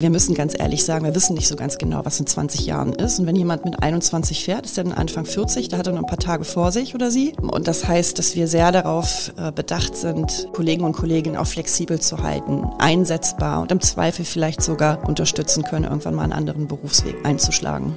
Wir müssen ganz ehrlich sagen, wir wissen nicht so ganz genau, was in 20 Jahren ist. Und wenn jemand mit 21 fährt, ist er dann Anfang 40, da hat er noch ein paar Tage vor sich oder sie. Und das heißt, dass wir sehr darauf äh, bedacht sind, Kollegen und Kolleginnen auch flexibel zu halten, einsetzbar und im Zweifel vielleicht sogar unterstützen können, irgendwann mal einen anderen Berufsweg einzuschlagen.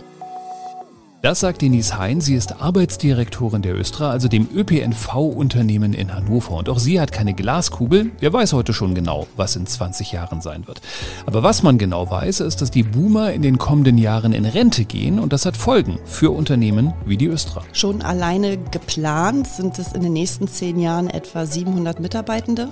Das sagt Denise Hein. Sie ist Arbeitsdirektorin der Östra, also dem ÖPNV-Unternehmen in Hannover. Und auch sie hat keine Glaskugel. Wer weiß heute schon genau, was in 20 Jahren sein wird. Aber was man genau weiß, ist, dass die Boomer in den kommenden Jahren in Rente gehen. Und das hat Folgen für Unternehmen wie die Östra. Schon alleine geplant sind es in den nächsten zehn Jahren etwa 700 Mitarbeitende,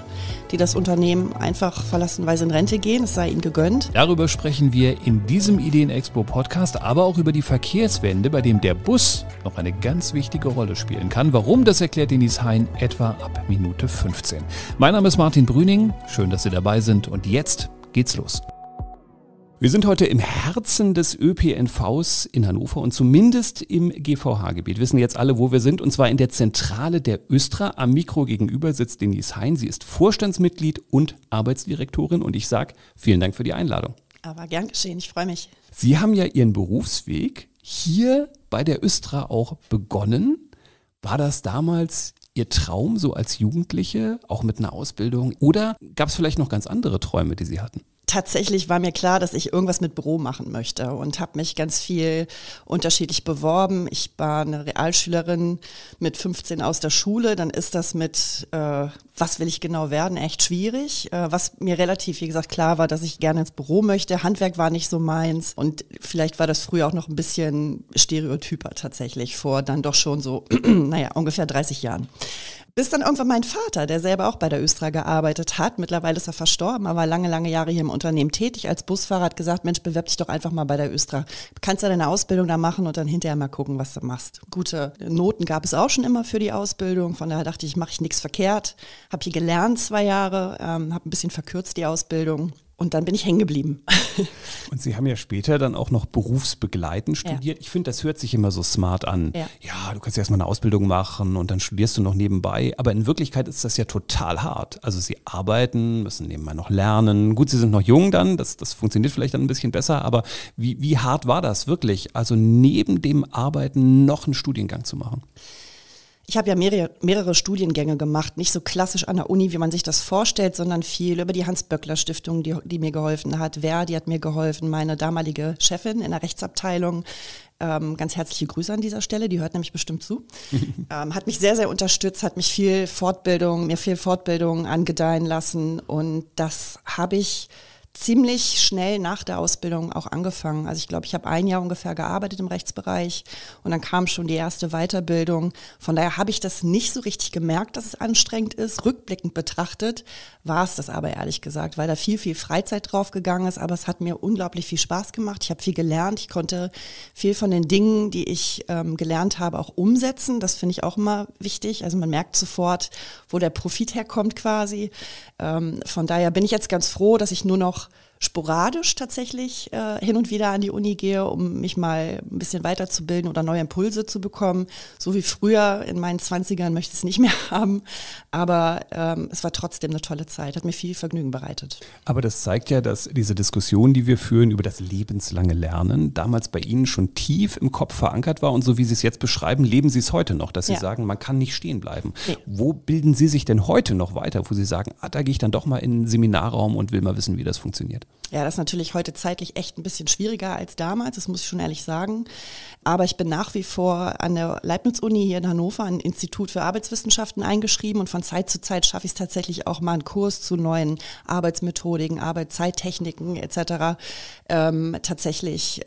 die das Unternehmen einfach verlassen, weil sie in Rente gehen. Es sei ihnen gegönnt. Darüber sprechen wir in diesem Ideen-Expo-Podcast, aber auch über die Verkehrswende bei bei dem der Bus noch eine ganz wichtige Rolle spielen kann. Warum, das erklärt Denise Hein etwa ab Minute 15. Mein Name ist Martin Brüning, schön, dass Sie dabei sind und jetzt geht's los. Wir sind heute im Herzen des ÖPNVs in Hannover und zumindest im GVH-Gebiet. Wissen jetzt alle, wo wir sind, und zwar in der Zentrale der Östra. Am Mikro gegenüber sitzt Denise Hein. Sie ist Vorstandsmitglied und Arbeitsdirektorin und ich sage vielen Dank für die Einladung. Aber gern geschehen, ich freue mich. Sie haben ja Ihren Berufsweg hier bei der Östra auch begonnen? War das damals Ihr Traum so als Jugendliche, auch mit einer Ausbildung? Oder gab es vielleicht noch ganz andere Träume, die Sie hatten? tatsächlich war mir klar, dass ich irgendwas mit Büro machen möchte und habe mich ganz viel unterschiedlich beworben. Ich war eine Realschülerin mit 15 aus der Schule. Dann ist das mit, äh, was will ich genau werden, echt schwierig. Äh, was mir relativ, wie gesagt, klar war, dass ich gerne ins Büro möchte. Handwerk war nicht so meins. Und vielleicht war das früher auch noch ein bisschen stereotyper tatsächlich vor dann doch schon so, naja, ungefähr 30 Jahren. Bis dann irgendwann mein Vater, der selber auch bei der Östra gearbeitet hat, mittlerweile ist er verstorben, aber lange, lange Jahre hier im Unternehmen tätig als Busfahrer, hat gesagt, Mensch, bewerb dich doch einfach mal bei der Östra. Kannst ja deine Ausbildung da machen und dann hinterher mal gucken, was du machst. Gute Noten gab es auch schon immer für die Ausbildung, von daher dachte ich, mache ich nichts verkehrt. Habe hier gelernt zwei Jahre, ähm, habe ein bisschen verkürzt die Ausbildung und dann bin ich hängen geblieben. Und Sie haben ja später dann auch noch berufsbegleitend studiert. Ja. Ich finde, das hört sich immer so smart an. Ja. ja, du kannst ja erstmal eine Ausbildung machen und dann studierst du noch nebenbei. Aber in Wirklichkeit ist das ja total hart. Also Sie arbeiten, müssen nebenbei noch lernen. Gut, Sie sind noch jung dann, das, das funktioniert vielleicht dann ein bisschen besser. Aber wie, wie hart war das wirklich? Also neben dem Arbeiten noch einen Studiengang zu machen? ich habe ja mehrere, mehrere Studiengänge gemacht, nicht so klassisch an der Uni, wie man sich das vorstellt, sondern viel über die Hans-Böckler-Stiftung, die, die mir geholfen hat. Wer, die hat mir geholfen, meine damalige Chefin in der Rechtsabteilung. Ähm, ganz herzliche Grüße an dieser Stelle, die hört nämlich bestimmt zu. ähm, hat mich sehr, sehr unterstützt, hat mich viel Fortbildung, mir viel Fortbildung angedeihen lassen und das habe ich ziemlich schnell nach der Ausbildung auch angefangen. Also ich glaube, ich habe ein Jahr ungefähr gearbeitet im Rechtsbereich und dann kam schon die erste Weiterbildung. Von daher habe ich das nicht so richtig gemerkt, dass es anstrengend ist. Rückblickend betrachtet war es das aber ehrlich gesagt, weil da viel, viel Freizeit draufgegangen ist. Aber es hat mir unglaublich viel Spaß gemacht. Ich habe viel gelernt. Ich konnte viel von den Dingen, die ich ähm, gelernt habe, auch umsetzen. Das finde ich auch immer wichtig. Also man merkt sofort, wo der Profit herkommt quasi. Ähm, von daher bin ich jetzt ganz froh, dass ich nur noch sporadisch tatsächlich äh, hin und wieder an die Uni gehe, um mich mal ein bisschen weiterzubilden oder neue Impulse zu bekommen. So wie früher in meinen 20ern möchte ich es nicht mehr haben. Aber ähm, es war trotzdem eine tolle Zeit, hat mir viel Vergnügen bereitet. Aber das zeigt ja, dass diese Diskussion, die wir führen über das lebenslange Lernen, damals bei Ihnen schon tief im Kopf verankert war. Und so wie Sie es jetzt beschreiben, leben Sie es heute noch, dass Sie ja. sagen, man kann nicht stehen bleiben. Nee. Wo bilden Sie sich denn heute noch weiter, wo Sie sagen, ah, da gehe ich dann doch mal in den Seminarraum und will mal wissen, wie das funktioniert? Ja, das ist natürlich heute zeitlich echt ein bisschen schwieriger als damals, das muss ich schon ehrlich sagen. Aber ich bin nach wie vor an der Leibniz-Uni hier in Hannover, ein Institut für Arbeitswissenschaften eingeschrieben und von Zeit zu Zeit schaffe ich es tatsächlich auch mal einen Kurs zu neuen Arbeitsmethodiken, Arbeitszeittechniken etc. Ähm, tatsächlich äh,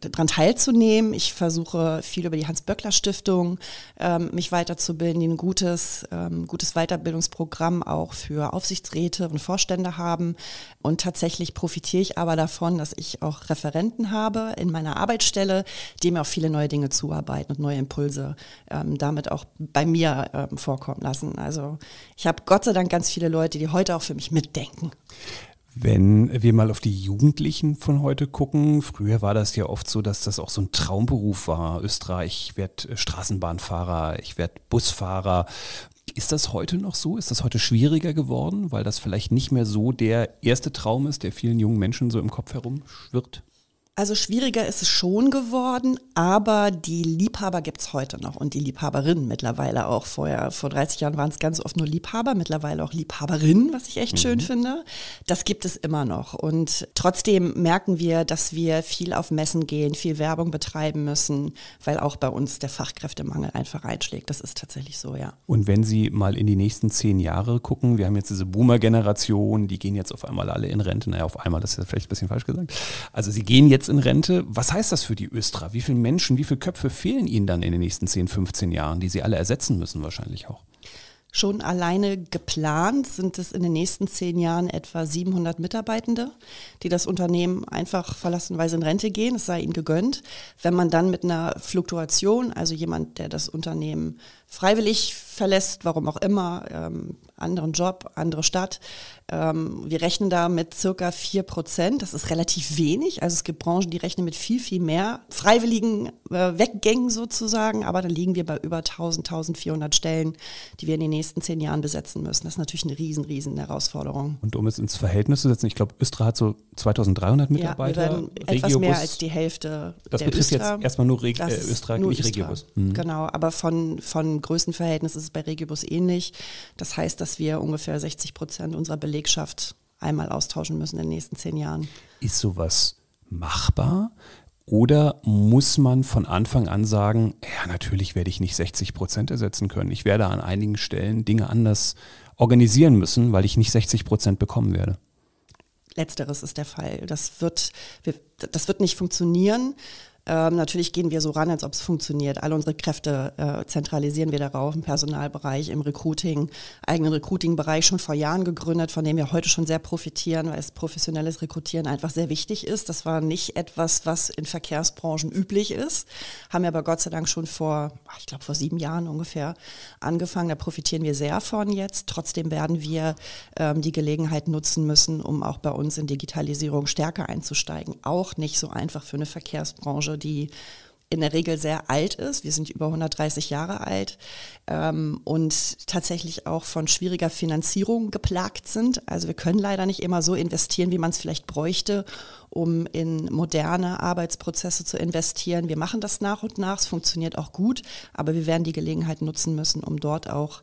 daran teilzunehmen. Ich versuche viel über die Hans-Böckler-Stiftung ähm, mich weiterzubilden, die ein gutes, ähm, gutes Weiterbildungsprogramm auch für Aufsichtsräte und Vorstände haben und tatsächlich profitiere ich aber davon, dass ich auch Referenten habe in meiner Arbeitsstelle, die mir auch viele neue Dinge zuarbeiten und neue Impulse ähm, damit auch bei mir ähm, vorkommen lassen. Also ich habe Gott sei Dank ganz viele Leute, die heute auch für mich mitdenken. Wenn wir mal auf die Jugendlichen von heute gucken, früher war das ja oft so, dass das auch so ein Traumberuf war. Österreich, ich werde Straßenbahnfahrer, ich werde Busfahrer, ist das heute noch so? Ist das heute schwieriger geworden, weil das vielleicht nicht mehr so der erste Traum ist, der vielen jungen Menschen so im Kopf herumschwirrt? Also schwieriger ist es schon geworden, aber die Liebhaber gibt es heute noch und die Liebhaberinnen mittlerweile auch. Vorher, vor 30 Jahren waren es ganz oft nur Liebhaber, mittlerweile auch Liebhaberinnen, was ich echt mhm. schön finde. Das gibt es immer noch. Und trotzdem merken wir, dass wir viel auf Messen gehen, viel Werbung betreiben müssen, weil auch bei uns der Fachkräftemangel einfach einschlägt. Das ist tatsächlich so, ja. Und wenn Sie mal in die nächsten zehn Jahre gucken, wir haben jetzt diese Boomer-Generation, die gehen jetzt auf einmal alle in Rente. Naja, auf einmal, das ist ja vielleicht ein bisschen falsch gesagt. Also sie gehen jetzt jetzt in Rente. Was heißt das für die Östra? Wie viele Menschen, wie viele Köpfe fehlen Ihnen dann in den nächsten 10, 15 Jahren, die Sie alle ersetzen müssen wahrscheinlich auch? Schon alleine geplant sind es in den nächsten zehn Jahren etwa 700 Mitarbeitende, die das Unternehmen einfach verlassenweise in Rente gehen. Es sei ihnen gegönnt. Wenn man dann mit einer Fluktuation, also jemand, der das Unternehmen freiwillig verlässt, warum auch immer, ähm, anderen Job, andere Stadt. Ähm, wir rechnen da mit circa 4 Prozent. Das ist relativ wenig. Also es gibt Branchen, die rechnen mit viel, viel mehr freiwilligen äh, Weggängen sozusagen. Aber dann liegen wir bei über 1000, 1400 Stellen, die wir in den nächsten zehn Jahren besetzen müssen. Das ist natürlich eine riesen, riesen Herausforderung. Und um es ins Verhältnis zu setzen, ich glaube, Östra hat so 2300 Mitarbeiter. Ja, wir werden Regiobus, etwas mehr als die Hälfte Das betrifft Östra. jetzt erstmal nur Reg äh, Östra, nicht Östra. Regiobus. Mhm. Genau, aber von, von Größenverhältnis ist ist bei Regibus ähnlich. Eh das heißt, dass wir ungefähr 60 Prozent unserer Belegschaft einmal austauschen müssen in den nächsten zehn Jahren. Ist sowas machbar? Oder muss man von Anfang an sagen, ja, natürlich werde ich nicht 60 Prozent ersetzen können. Ich werde an einigen Stellen Dinge anders organisieren müssen, weil ich nicht 60 Prozent bekommen werde. Letzteres ist der Fall. Das wird, das wird nicht funktionieren. Ähm, natürlich gehen wir so ran, als ob es funktioniert. Alle unsere Kräfte äh, zentralisieren wir darauf, im Personalbereich, im Recruiting, eigenen Recruiting-Bereich schon vor Jahren gegründet, von dem wir heute schon sehr profitieren, weil es professionelles Rekrutieren einfach sehr wichtig ist. Das war nicht etwas, was in Verkehrsbranchen üblich ist, haben wir aber Gott sei Dank schon vor, ich glaube vor sieben Jahren ungefähr angefangen. Da profitieren wir sehr von jetzt. Trotzdem werden wir ähm, die Gelegenheit nutzen müssen, um auch bei uns in Digitalisierung stärker einzusteigen. Auch nicht so einfach für eine Verkehrsbranche die in der Regel sehr alt ist. Wir sind über 130 Jahre alt ähm, und tatsächlich auch von schwieriger Finanzierung geplagt sind. Also wir können leider nicht immer so investieren, wie man es vielleicht bräuchte, um in moderne Arbeitsprozesse zu investieren. Wir machen das nach und nach, es funktioniert auch gut, aber wir werden die Gelegenheit nutzen müssen, um dort auch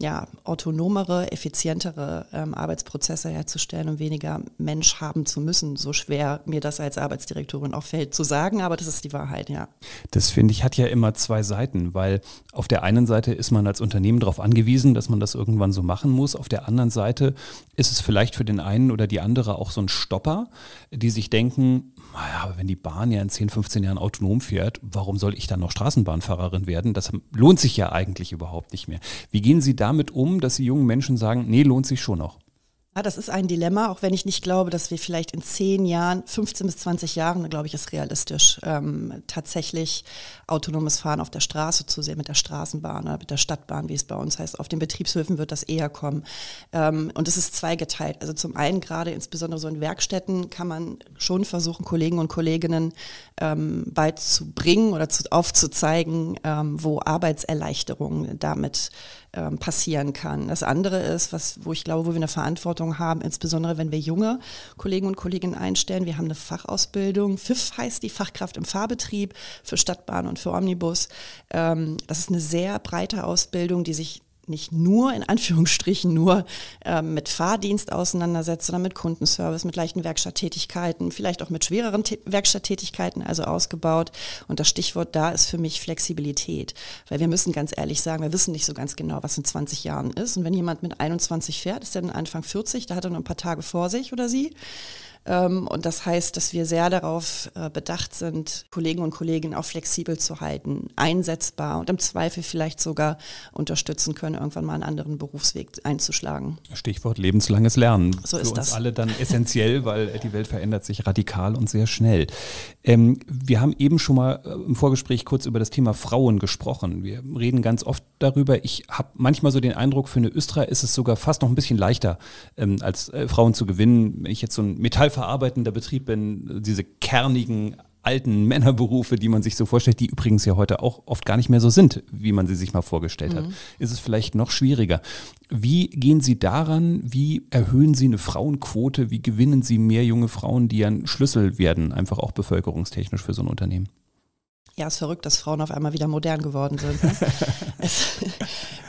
ja, autonomere, effizientere ähm, Arbeitsprozesse herzustellen und weniger Mensch haben zu müssen. So schwer mir das als Arbeitsdirektorin auch fällt zu sagen, aber das ist die Wahrheit, ja. Das finde ich hat ja immer zwei Seiten, weil auf der einen Seite ist man als Unternehmen darauf angewiesen, dass man das irgendwann so machen muss. Auf der anderen Seite ist es vielleicht für den einen oder die andere auch so ein Stopper, die sich denken, naja, aber wenn die Bahn ja in 10, 15 Jahren autonom fährt, warum soll ich dann noch Straßenbahnfahrerin werden? Das lohnt sich ja eigentlich überhaupt nicht mehr. Wie gehen Sie damit um, dass Sie jungen Menschen sagen, nee, lohnt sich schon noch? Ja, ah, das ist ein Dilemma, auch wenn ich nicht glaube, dass wir vielleicht in zehn Jahren, 15 bis 20 Jahren, glaube ich, ist realistisch, ähm, tatsächlich autonomes Fahren auf der Straße zu sehen, mit der Straßenbahn oder mit der Stadtbahn, wie es bei uns heißt. Auf den Betriebshöfen wird das eher kommen. Ähm, und es ist zweigeteilt. Also zum einen gerade insbesondere so in Werkstätten kann man schon versuchen, Kollegen und Kolleginnen ähm, beizubringen oder zu, aufzuzeigen, ähm, wo Arbeitserleichterungen damit ähm, passieren kann. Das andere ist, was, wo ich glaube, wo wir eine Verantwortung haben, insbesondere wenn wir junge Kollegen und Kolleginnen einstellen. Wir haben eine Fachausbildung. FIF heißt die Fachkraft im Fahrbetrieb für Stadtbahn und für Omnibus. Ähm, das ist eine sehr breite Ausbildung, die sich nicht nur in Anführungsstrichen nur äh, mit Fahrdienst auseinandersetzt, sondern mit Kundenservice, mit leichten Werkstatttätigkeiten, vielleicht auch mit schwereren T Werkstatttätigkeiten, also ausgebaut. Und das Stichwort da ist für mich Flexibilität, weil wir müssen ganz ehrlich sagen, wir wissen nicht so ganz genau, was in 20 Jahren ist. Und wenn jemand mit 21 fährt, ist er dann Anfang 40, da hat er noch ein paar Tage vor sich oder sie. Ähm, und das heißt, dass wir sehr darauf äh, bedacht sind, Kollegen und Kolleginnen auch flexibel zu halten, einsetzbar und im Zweifel vielleicht sogar unterstützen können, irgendwann mal einen anderen Berufsweg einzuschlagen. Stichwort lebenslanges Lernen. So Für ist Für uns alle dann essentiell, weil äh, die Welt verändert sich radikal und sehr schnell. Ähm, wir haben eben schon mal äh, im Vorgespräch kurz über das Thema Frauen gesprochen. Wir reden ganz oft darüber. Ich habe manchmal so den Eindruck, für eine Östra ist es sogar fast noch ein bisschen leichter, ähm, als äh, Frauen zu gewinnen. Wenn ich jetzt so ein Metall verarbeitender Betrieb bin, diese kernigen alten Männerberufe, die man sich so vorstellt, die übrigens ja heute auch oft gar nicht mehr so sind, wie man sie sich mal vorgestellt mhm. hat, ist es vielleicht noch schwieriger. Wie gehen Sie daran? Wie erhöhen Sie eine Frauenquote? Wie gewinnen Sie mehr junge Frauen, die ja ein Schlüssel werden, einfach auch bevölkerungstechnisch für so ein Unternehmen? Ja, ist verrückt, dass Frauen auf einmal wieder modern geworden sind. Ne? es,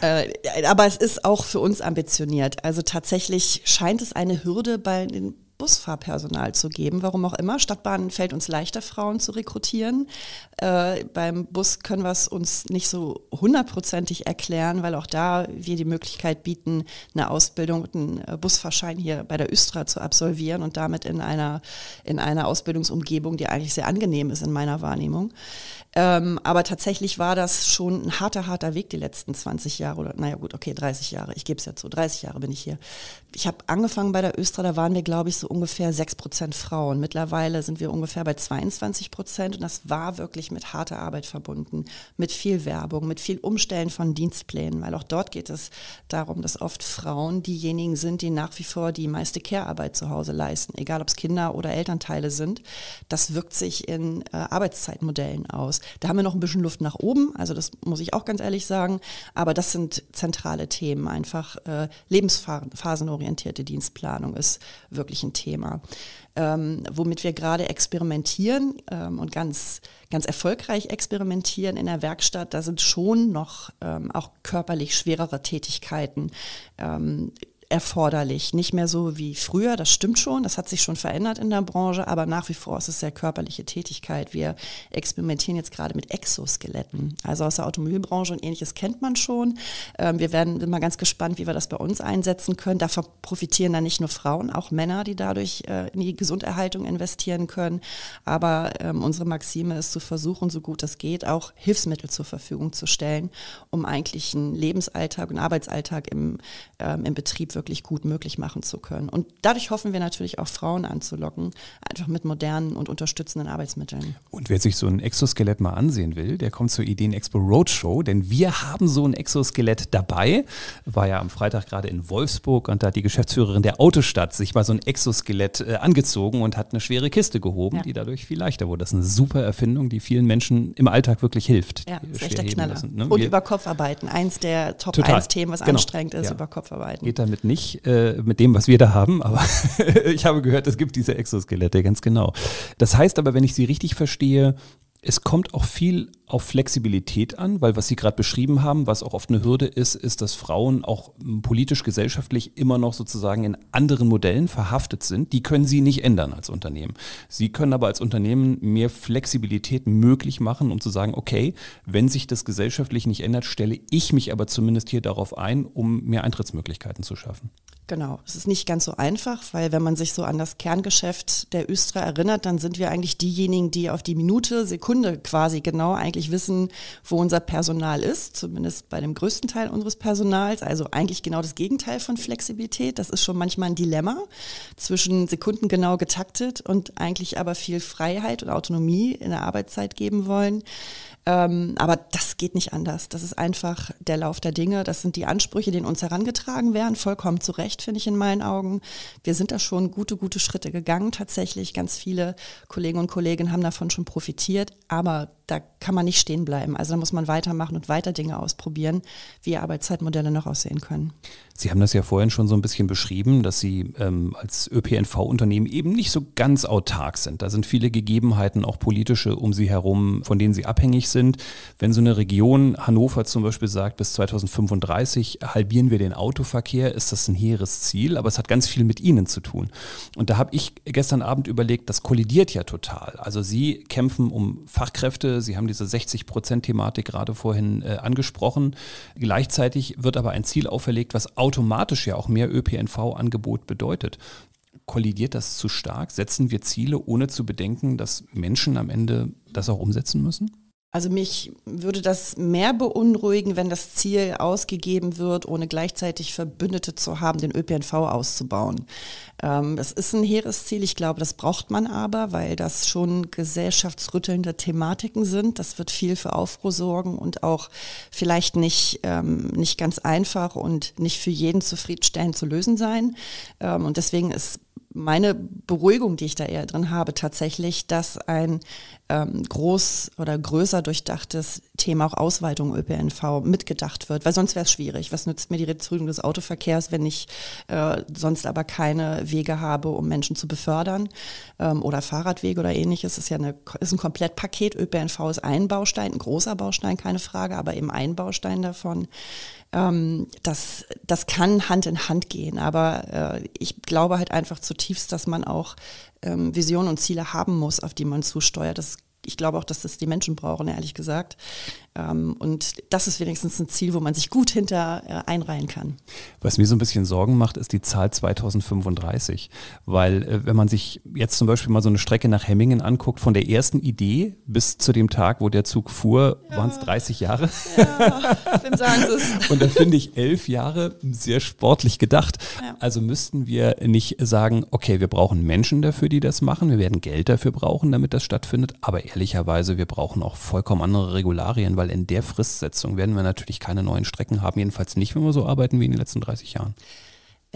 äh, aber es ist auch für uns ambitioniert. Also tatsächlich scheint es eine Hürde bei den Busfahrpersonal zu geben. Warum auch immer. Stadtbahnen fällt uns leichter, Frauen zu rekrutieren. Äh, beim Bus können wir es uns nicht so hundertprozentig erklären, weil auch da wir die Möglichkeit bieten, eine Ausbildung einen äh, Busfahrschein hier bei der Östra zu absolvieren und damit in einer, in einer Ausbildungsumgebung, die eigentlich sehr angenehm ist in meiner Wahrnehmung. Ähm, aber tatsächlich war das schon ein harter, harter Weg die letzten 20 Jahre oder naja gut, okay, 30 Jahre, ich gebe es ja zu, 30 Jahre bin ich hier. Ich habe angefangen bei der Östra, da waren wir, glaube ich, so ungefähr 6 Prozent Frauen. Mittlerweile sind wir ungefähr bei 22 Prozent und das war wirklich mit harter Arbeit verbunden, mit viel Werbung, mit viel Umstellen von Dienstplänen, weil auch dort geht es darum, dass oft Frauen diejenigen sind, die nach wie vor die meiste Care-Arbeit zu Hause leisten, egal ob es Kinder oder Elternteile sind. Das wirkt sich in äh, Arbeitszeitmodellen aus. Da haben wir noch ein bisschen Luft nach oben, also das muss ich auch ganz ehrlich sagen. Aber das sind zentrale Themen einfach. Äh, lebensphasenorientierte Dienstplanung ist wirklich ein Thema. Ähm, womit wir gerade experimentieren ähm, und ganz, ganz erfolgreich experimentieren in der Werkstatt, da sind schon noch ähm, auch körperlich schwerere Tätigkeiten ähm, erforderlich. Nicht mehr so wie früher, das stimmt schon, das hat sich schon verändert in der Branche, aber nach wie vor ist es sehr körperliche Tätigkeit. Wir experimentieren jetzt gerade mit Exoskeletten. Also aus der Automobilbranche und ähnliches kennt man schon. Ähm, wir werden immer ganz gespannt, wie wir das bei uns einsetzen können. Davon profitieren dann nicht nur Frauen, auch Männer, die dadurch äh, in die Gesunderhaltung investieren können. Aber ähm, unsere Maxime ist zu versuchen, so gut es geht, auch Hilfsmittel zur Verfügung zu stellen, um eigentlich einen Lebensalltag und Arbeitsalltag im, ähm, im Betrieb Zukunft wirklich gut möglich machen zu können. Und dadurch hoffen wir natürlich auch Frauen anzulocken, einfach mit modernen und unterstützenden Arbeitsmitteln. Und wer sich so ein Exoskelett mal ansehen will, der kommt zur Ideen Expo Roadshow, denn wir haben so ein Exoskelett dabei. War ja am Freitag gerade in Wolfsburg und da hat die Geschäftsführerin der Autostadt sich mal so ein Exoskelett äh, angezogen und hat eine schwere Kiste gehoben, ja. die dadurch viel leichter wurde. Das ist eine super Erfindung, die vielen Menschen im Alltag wirklich hilft. Ja, ist echt der Knaller. Lassen, ne? Und wir über Kopfarbeiten, eins der Top-1-Themen, was genau. anstrengend ist, ja. über Kopfarbeiten. Geht damit mit nicht äh, mit dem, was wir da haben, aber ich habe gehört, es gibt diese Exoskelette, ganz genau. Das heißt aber, wenn ich Sie richtig verstehe, es kommt auch viel auf Flexibilität an, weil was Sie gerade beschrieben haben, was auch oft eine Hürde ist, ist, dass Frauen auch hm, politisch, gesellschaftlich immer noch sozusagen in anderen Modellen verhaftet sind. Die können Sie nicht ändern als Unternehmen. Sie können aber als Unternehmen mehr Flexibilität möglich machen, um zu sagen, okay, wenn sich das gesellschaftlich nicht ändert, stelle ich mich aber zumindest hier darauf ein, um mehr Eintrittsmöglichkeiten zu schaffen. Genau, es ist nicht ganz so einfach, weil wenn man sich so an das Kerngeschäft der Östra erinnert, dann sind wir eigentlich diejenigen, die auf die Minute, Sekunde quasi genau eigentlich eigentlich wissen, wo unser Personal ist, zumindest bei dem größten Teil unseres Personals. Also eigentlich genau das Gegenteil von Flexibilität. Das ist schon manchmal ein Dilemma zwischen sekundengenau getaktet und eigentlich aber viel Freiheit und Autonomie in der Arbeitszeit geben wollen. Ähm, aber das geht nicht anders. Das ist einfach der Lauf der Dinge. Das sind die Ansprüche, die uns herangetragen werden. Vollkommen zu Recht, finde ich in meinen Augen. Wir sind da schon gute, gute Schritte gegangen. Tatsächlich ganz viele Kollegen und Kolleginnen haben davon schon profitiert. Aber da kann man nicht stehen bleiben. Also da muss man weitermachen und weiter Dinge ausprobieren, wie Arbeitszeitmodelle noch aussehen können. Sie haben das ja vorhin schon so ein bisschen beschrieben, dass Sie ähm, als ÖPNV-Unternehmen eben nicht so ganz autark sind. Da sind viele Gegebenheiten, auch politische, um Sie herum, von denen Sie abhängig sind. Wenn so eine Region, Hannover zum Beispiel, sagt, bis 2035 halbieren wir den Autoverkehr, ist das ein hehres Ziel, aber es hat ganz viel mit Ihnen zu tun. Und da habe ich gestern Abend überlegt, das kollidiert ja total. Also Sie kämpfen um Fachkräfte, Sie haben diese 60-Prozent-Thematik gerade vorhin äh, angesprochen. Gleichzeitig wird aber ein Ziel auferlegt, was automatisch ja auch mehr ÖPNV-Angebot bedeutet. Kollidiert das zu stark? Setzen wir Ziele, ohne zu bedenken, dass Menschen am Ende das auch umsetzen müssen? Also mich würde das mehr beunruhigen, wenn das Ziel ausgegeben wird, ohne gleichzeitig Verbündete zu haben, den ÖPNV auszubauen. Ähm, das ist ein hehres Ziel. Ich glaube, das braucht man aber, weil das schon gesellschaftsrüttelnde Thematiken sind. Das wird viel für Aufruhr sorgen und auch vielleicht nicht, ähm, nicht ganz einfach und nicht für jeden zufriedenstellend zu lösen sein. Ähm, und deswegen ist meine Beruhigung, die ich da eher drin habe, tatsächlich, dass ein ähm, groß oder größer durchdachtes Thema auch Ausweitung ÖPNV mitgedacht wird, weil sonst wäre es schwierig. Was nützt mir die Reduzierung des Autoverkehrs, wenn ich äh, sonst aber keine Wege habe, um Menschen zu befördern ähm, oder Fahrradwege oder ähnliches? Es ist ja eine, ist ein Komplettpaket. ÖPNV ist ein Baustein, ein großer Baustein, keine Frage, aber eben ein Baustein davon. Ähm, das, das kann Hand in Hand gehen, aber äh, ich glaube halt einfach zutiefst, dass man auch ähm, Visionen und Ziele haben muss, auf die man zusteuert. Das ich glaube auch, dass das die Menschen brauchen, ehrlich gesagt. Ähm, und das ist wenigstens ein Ziel, wo man sich gut hinter äh, einreihen kann. Was mir so ein bisschen Sorgen macht, ist die Zahl 2035. Weil äh, wenn man sich jetzt zum Beispiel mal so eine Strecke nach Hemmingen anguckt, von der ersten Idee bis zu dem Tag, wo der Zug fuhr, ja. waren es 30 Jahre. Ja, wem sagen Sie es? Und da finde ich elf Jahre sehr sportlich gedacht. Ja. Also müssten wir nicht sagen, okay, wir brauchen Menschen dafür, die das machen, wir werden Geld dafür brauchen, damit das stattfindet, aber erst ehrlicherweise, wir brauchen auch vollkommen andere Regularien, weil in der Fristsetzung werden wir natürlich keine neuen Strecken haben. Jedenfalls nicht, wenn wir so arbeiten wie in den letzten 30 Jahren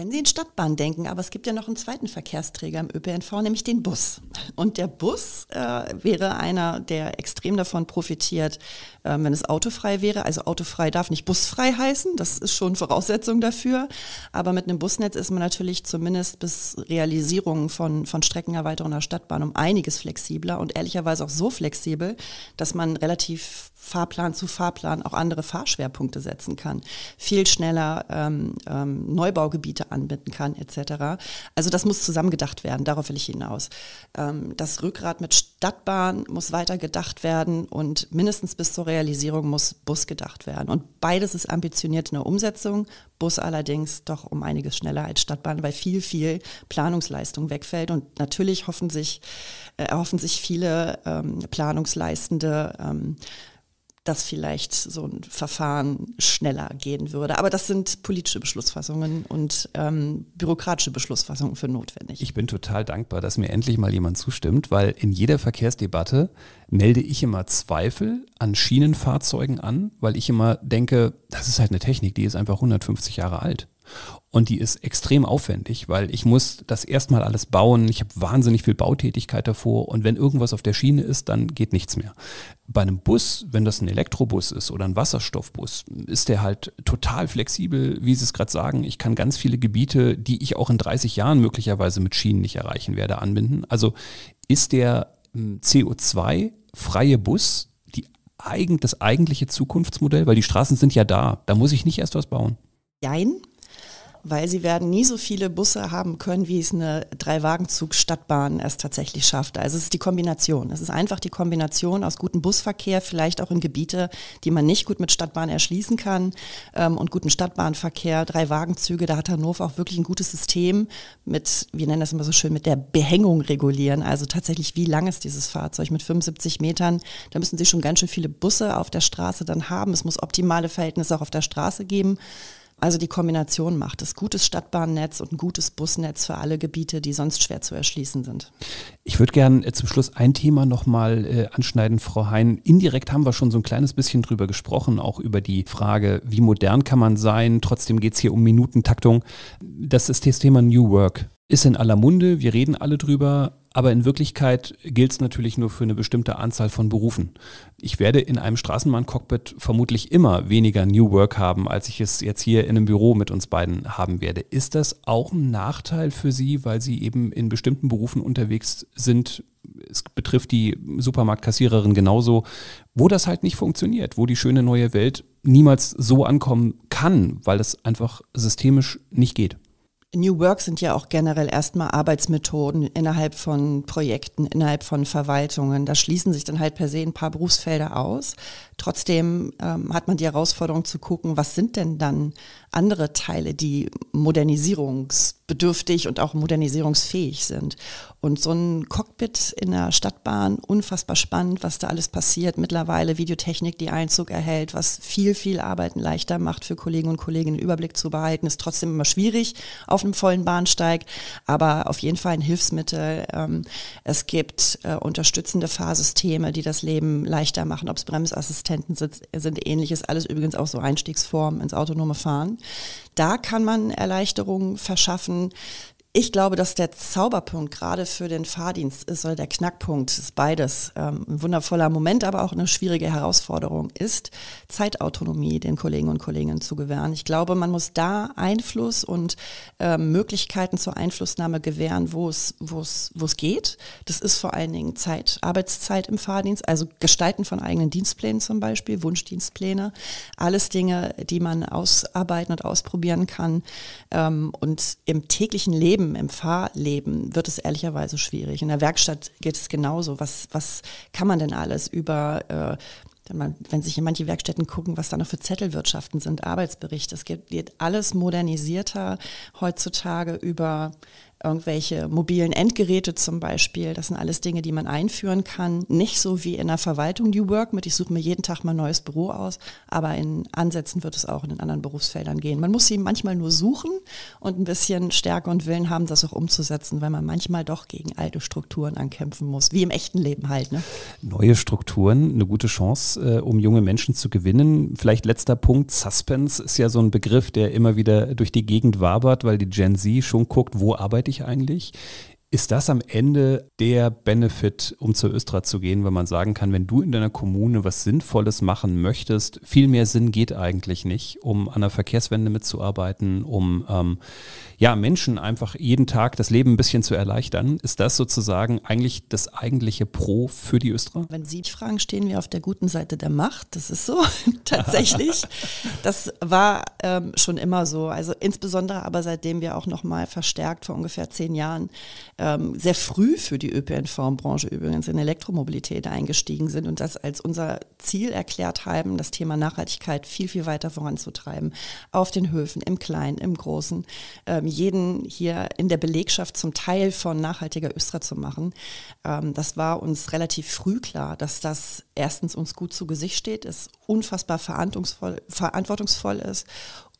wenn Sie in Stadtbahn denken, aber es gibt ja noch einen zweiten Verkehrsträger im ÖPNV, nämlich den Bus. Und der Bus äh, wäre einer, der extrem davon profitiert, äh, wenn es autofrei wäre. Also autofrei darf nicht busfrei heißen, das ist schon Voraussetzung dafür. Aber mit einem Busnetz ist man natürlich zumindest bis Realisierung von, von Streckenerweiterung der Stadtbahn um einiges flexibler und ehrlicherweise auch so flexibel, dass man relativ Fahrplan zu Fahrplan auch andere Fahrschwerpunkte setzen kann, viel schneller ähm, ähm, Neubaugebiete anbinden kann, etc. Also das muss zusammengedacht werden, darauf will ich hinaus. Ähm, das Rückgrat mit Stadtbahn muss weiter gedacht werden und mindestens bis zur Realisierung muss Bus gedacht werden. Und beides ist ambitioniert in der Umsetzung, Bus allerdings doch um einiges schneller als Stadtbahn, weil viel, viel Planungsleistung wegfällt. Und natürlich hoffen sich, äh, erhoffen sich viele ähm, Planungsleistende, ähm, dass vielleicht so ein Verfahren schneller gehen würde. Aber das sind politische Beschlussfassungen und ähm, bürokratische Beschlussfassungen für notwendig. Ich bin total dankbar, dass mir endlich mal jemand zustimmt, weil in jeder Verkehrsdebatte melde ich immer Zweifel an Schienenfahrzeugen an, weil ich immer denke, das ist halt eine Technik, die ist einfach 150 Jahre alt. Und die ist extrem aufwendig, weil ich muss das erstmal alles bauen. Ich habe wahnsinnig viel Bautätigkeit davor. Und wenn irgendwas auf der Schiene ist, dann geht nichts mehr. Bei einem Bus, wenn das ein Elektrobus ist oder ein Wasserstoffbus, ist der halt total flexibel, wie Sie es gerade sagen. Ich kann ganz viele Gebiete, die ich auch in 30 Jahren möglicherweise mit Schienen nicht erreichen werde, anbinden. Also ist der hm, CO2-freie Bus die, das eigentliche Zukunftsmodell? Weil die Straßen sind ja da. Da muss ich nicht erst was bauen. Jein, weil sie werden nie so viele Busse haben können, wie es eine Drei-Wagen-Zug-Stadtbahn es tatsächlich schafft. Also es ist die Kombination. Es ist einfach die Kombination aus gutem Busverkehr, vielleicht auch in Gebiete, die man nicht gut mit Stadtbahn erschließen kann ähm, und guten Stadtbahnverkehr, Drei-Wagen-Züge. Da hat Hannover auch wirklich ein gutes System mit, wir nennen das immer so schön, mit der Behängung regulieren. Also tatsächlich, wie lang ist dieses Fahrzeug mit 75 Metern? Da müssen sie schon ganz schön viele Busse auf der Straße dann haben. Es muss optimale Verhältnisse auch auf der Straße geben. Also die Kombination macht es. Gutes Stadtbahnnetz und ein gutes Busnetz für alle Gebiete, die sonst schwer zu erschließen sind. Ich würde gerne äh, zum Schluss ein Thema nochmal äh, anschneiden, Frau Hein. Indirekt haben wir schon so ein kleines bisschen drüber gesprochen, auch über die Frage, wie modern kann man sein. Trotzdem geht es hier um Minutentaktung. Das ist das Thema New Work ist in aller Munde, wir reden alle drüber, aber in Wirklichkeit gilt es natürlich nur für eine bestimmte Anzahl von Berufen. Ich werde in einem Straßenbahn-Cockpit vermutlich immer weniger New Work haben, als ich es jetzt hier in einem Büro mit uns beiden haben werde. Ist das auch ein Nachteil für Sie, weil Sie eben in bestimmten Berufen unterwegs sind? Es betrifft die Supermarktkassiererin genauso, wo das halt nicht funktioniert, wo die schöne neue Welt niemals so ankommen kann, weil es einfach systemisch nicht geht. New Work sind ja auch generell erstmal Arbeitsmethoden innerhalb von Projekten, innerhalb von Verwaltungen. Da schließen sich dann halt per se ein paar Berufsfelder aus. Trotzdem ähm, hat man die Herausforderung zu gucken, was sind denn dann andere Teile, die Modernisierungs bedürftig und auch modernisierungsfähig sind. Und so ein Cockpit in der Stadtbahn, unfassbar spannend, was da alles passiert. Mittlerweile Videotechnik, die Einzug erhält, was viel, viel Arbeiten leichter macht für Kollegen und Kolleginnen, den Überblick zu behalten. Ist trotzdem immer schwierig auf einem vollen Bahnsteig, aber auf jeden Fall ein Hilfsmittel. Ähm, es gibt äh, unterstützende Fahrsysteme, die das Leben leichter machen, ob es Bremsassistenten sind, ähnliches. Alles übrigens auch so Einstiegsformen ins autonome Fahren da kann man Erleichterungen verschaffen. Ich glaube, dass der Zauberpunkt gerade für den Fahrdienst ist, oder der Knackpunkt ist beides. Ähm, ein wundervoller Moment, aber auch eine schwierige Herausforderung ist, Zeitautonomie den Kollegen und Kolleginnen zu gewähren. Ich glaube, man muss da Einfluss und äh, Möglichkeiten zur Einflussnahme gewähren, wo es, wo es geht. Das ist vor allen Dingen Zeit, Arbeitszeit im Fahrdienst, also Gestalten von eigenen Dienstplänen zum Beispiel, Wunschdienstpläne. Alles Dinge, die man ausarbeiten und ausprobieren kann. Ähm, und im täglichen Leben Leben, im Fahrleben wird es ehrlicherweise schwierig. In der Werkstatt geht es genauso. Was, was kann man denn alles über, äh, wenn sich in manche Werkstätten gucken, was da noch für Zettelwirtschaften sind, Arbeitsberichte. Es geht, geht alles modernisierter heutzutage über irgendwelche mobilen Endgeräte zum Beispiel. Das sind alles Dinge, die man einführen kann. Nicht so wie in der Verwaltung New Work mit, ich suche mir jeden Tag mal ein neues Büro aus, aber in Ansätzen wird es auch in den anderen Berufsfeldern gehen. Man muss sie manchmal nur suchen und ein bisschen Stärke und Willen haben, das auch umzusetzen, weil man manchmal doch gegen alte Strukturen ankämpfen muss, wie im echten Leben halt. Ne? Neue Strukturen, eine gute Chance, äh, um junge Menschen zu gewinnen. Vielleicht letzter Punkt, Suspense ist ja so ein Begriff, der immer wieder durch die Gegend wabert, weil die Gen Z schon guckt, wo arbeite ich eigentlich ist das am Ende der Benefit, um zur Östra zu gehen, wenn man sagen kann, wenn du in deiner Kommune was Sinnvolles machen möchtest, viel mehr Sinn geht eigentlich nicht, um an der Verkehrswende mitzuarbeiten, um ähm, ja, Menschen einfach jeden Tag das Leben ein bisschen zu erleichtern. Ist das sozusagen eigentlich das eigentliche Pro für die Östra? Wenn Sie fragen, stehen wir auf der guten Seite der Macht. Das ist so, tatsächlich. Das war ähm, schon immer so. Also insbesondere aber seitdem wir auch nochmal verstärkt vor ungefähr zehn Jahren ähm, sehr früh für die ÖPNV-Branche übrigens in Elektromobilität eingestiegen sind und das als unser Ziel erklärt haben, das Thema Nachhaltigkeit viel, viel weiter voranzutreiben. Auf den Höfen, im Kleinen, im Großen, ähm, jeden hier in der Belegschaft zum Teil von nachhaltiger Östra zu machen. Ähm, das war uns relativ früh klar, dass das erstens uns gut zu Gesicht steht, es unfassbar verantwortungsvoll, verantwortungsvoll ist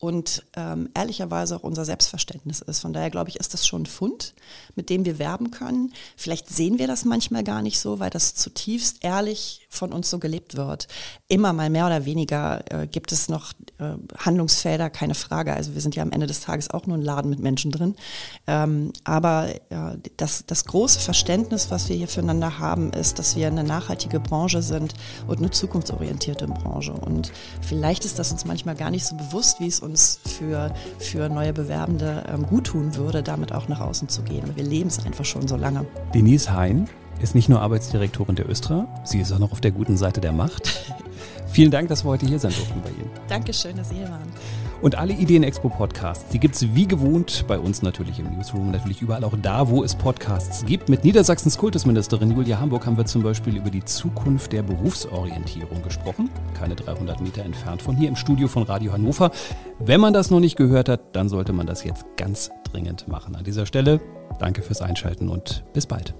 und ähm, ehrlicherweise auch unser Selbstverständnis ist. Von daher glaube ich, ist das schon ein Fund, mit dem wir werben können. Vielleicht sehen wir das manchmal gar nicht so, weil das zutiefst ehrlich von uns so gelebt wird. Immer mal mehr oder weniger äh, gibt es noch äh, Handlungsfelder, keine Frage. Also wir sind ja am Ende des Tages auch nur ein Laden mit Menschen drin. Ähm, aber äh, das, das große Verständnis, was wir hier füreinander haben, ist, dass wir eine nachhaltige Branche sind und eine zukunftsorientierte Branche. Und vielleicht ist das uns manchmal gar nicht so bewusst, wie es uns für, für neue Bewerbende ähm, gut würde, damit auch nach außen zu gehen. Wir leben es einfach schon so lange. Denise Hein ist nicht nur Arbeitsdirektorin der Östra, sie ist auch noch auf der guten Seite der Macht. Vielen Dank, dass wir heute hier sein durften bei Ihnen. Dankeschön, dass Sie hier waren. Und alle Ideen Expo Podcasts, die gibt es wie gewohnt bei uns natürlich im Newsroom, natürlich überall auch da, wo es Podcasts gibt. Mit Niedersachsens Kultusministerin Julia Hamburg haben wir zum Beispiel über die Zukunft der Berufsorientierung gesprochen. Keine 300 Meter entfernt von hier im Studio von Radio Hannover. Wenn man das noch nicht gehört hat, dann sollte man das jetzt ganz dringend machen. An dieser Stelle danke fürs Einschalten und bis bald.